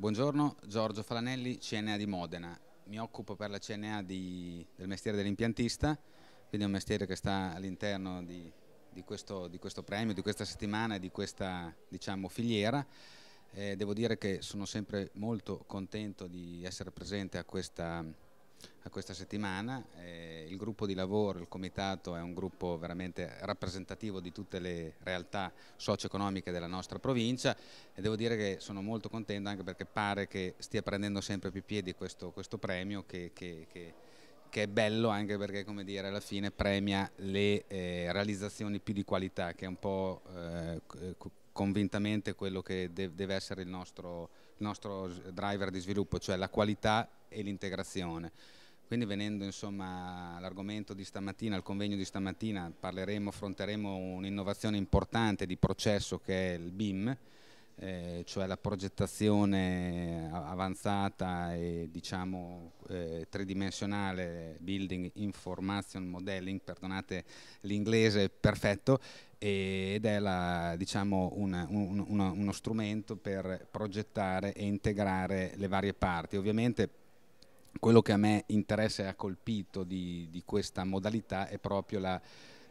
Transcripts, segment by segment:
Buongiorno, Giorgio Falanelli, CNA di Modena. Mi occupo per la CNA di, del mestiere dell'impiantista, quindi è un mestiere che sta all'interno di, di, di, questo, premio, di questa settimana e di questa diciamo, filiera. Eh, devo dire che sono sempre molto contento di essere presente a questa a questa settimana. Eh, il gruppo di lavoro, il comitato è un gruppo veramente rappresentativo di tutte le realtà socio-economiche della nostra provincia e devo dire che sono molto contento anche perché pare che stia prendendo sempre più piedi questo, questo premio che, che, che, che, è bello anche perché come dire, alla fine premia le eh, realizzazioni più di qualità che è un po' eh, convintamente quello che deve essere il nostro, il nostro driver di sviluppo, cioè la qualità e l'integrazione. Quindi venendo insomma, all'argomento di stamattina, al convegno di stamattina, parleremo, affronteremo un'innovazione importante di processo che è il BIM, eh, cioè la progettazione avanzata e diciamo eh, tridimensionale, building information modeling, perdonate l'inglese perfetto, ed è la, diciamo, una, un, uno strumento per progettare e integrare le varie parti. Ovviamente quello che a me interessa e ha colpito di, di questa modalità è proprio la,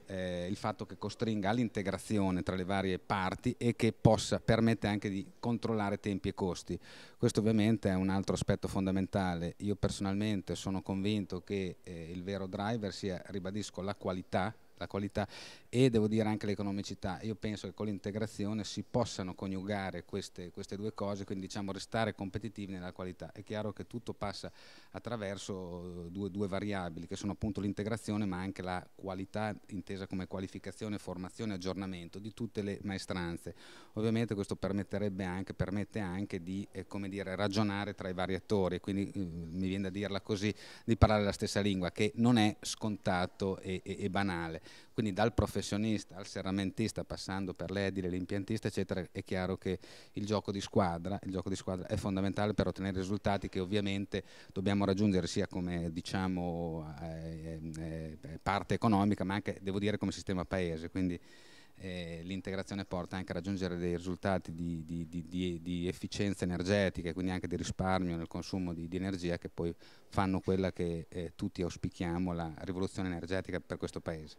eh, il fatto che costringa all'integrazione tra le varie parti e che possa, permette anche di controllare tempi e costi. Questo ovviamente è un altro aspetto fondamentale. Io personalmente sono convinto che eh, il vero driver sia, ribadisco, la qualità la qualità e devo dire anche l'economicità. Io penso che con l'integrazione si possano coniugare queste, queste, due cose, quindi diciamo restare competitivi nella qualità. È chiaro che tutto passa attraverso eh, due, due variabili che sono appunto l'integrazione ma anche la qualità intesa come qualificazione, formazione aggiornamento di tutte le maestranze. Ovviamente questo permetterebbe anche, permette anche di eh, dire, ragionare tra i vari attori, quindi eh, mi viene da dirla così, di parlare la stessa lingua, che non è scontato e, e, e banale. Quindi dal professionista al serramentista, passando per l'edile, l'impiantista, eccetera, è chiaro che il gioco di squadra, gioco di squadra è fondamentale per ottenere risultati che ovviamente dobbiamo raggiungere sia come diciamo, eh, eh, eh parte economica, ma anche devo dire come sistema paese. Quindi, eh, l'integrazione porta anche a raggiungere dei risultati di, di, di, di, efficienza energetica e quindi anche di risparmio nel consumo di, energia che poi fanno quella che eh, tutti auspichiamo, la rivoluzione energetica per questo Paese.